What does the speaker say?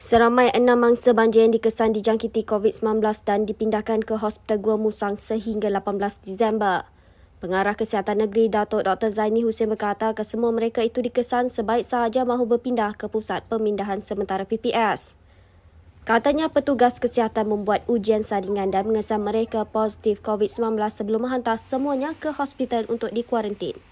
Seramai enam mangsa banjir yang dikesan dijangkiti COVID-19 dan dipindahkan ke Hospital Gua Musang sehingga 18 Disember. Pengarah Kesihatan Negeri Datuk Dr. Zaini Hussein berkata kesemua mereka itu dikesan sebaik sahaja mahu berpindah ke pusat pemindahan sementara PPS. Katanya petugas kesihatan membuat ujian saringan dan mengesan mereka positif COVID-19 sebelum menghantar semuanya ke hospital untuk dikuarantin.